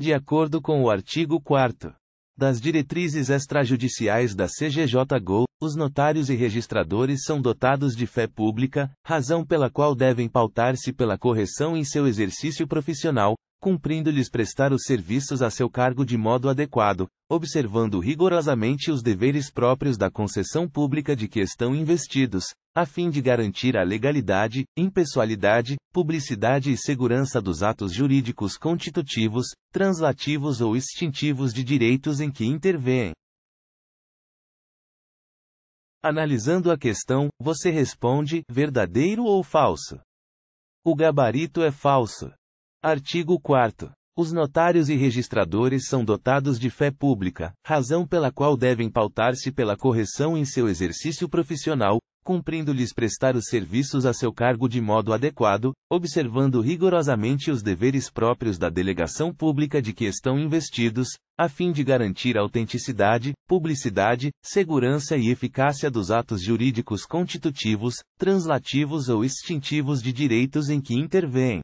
De acordo com o artigo 4 das diretrizes extrajudiciais da CGJ-GO, os notários e registradores são dotados de fé pública, razão pela qual devem pautar-se pela correção em seu exercício profissional, cumprindo-lhes prestar os serviços a seu cargo de modo adequado, observando rigorosamente os deveres próprios da concessão pública de que estão investidos, a fim de garantir a legalidade, impessoalidade, publicidade e segurança dos atos jurídicos constitutivos, translativos ou extintivos de direitos em que intervêm. Analisando a questão, você responde: verdadeiro ou falso? O gabarito é falso. Artigo 4 os notários e registradores são dotados de fé pública, razão pela qual devem pautar-se pela correção em seu exercício profissional, cumprindo-lhes prestar os serviços a seu cargo de modo adequado, observando rigorosamente os deveres próprios da delegação pública de que estão investidos, a fim de garantir a autenticidade, publicidade, segurança e eficácia dos atos jurídicos constitutivos, translativos ou extintivos de direitos em que intervêm.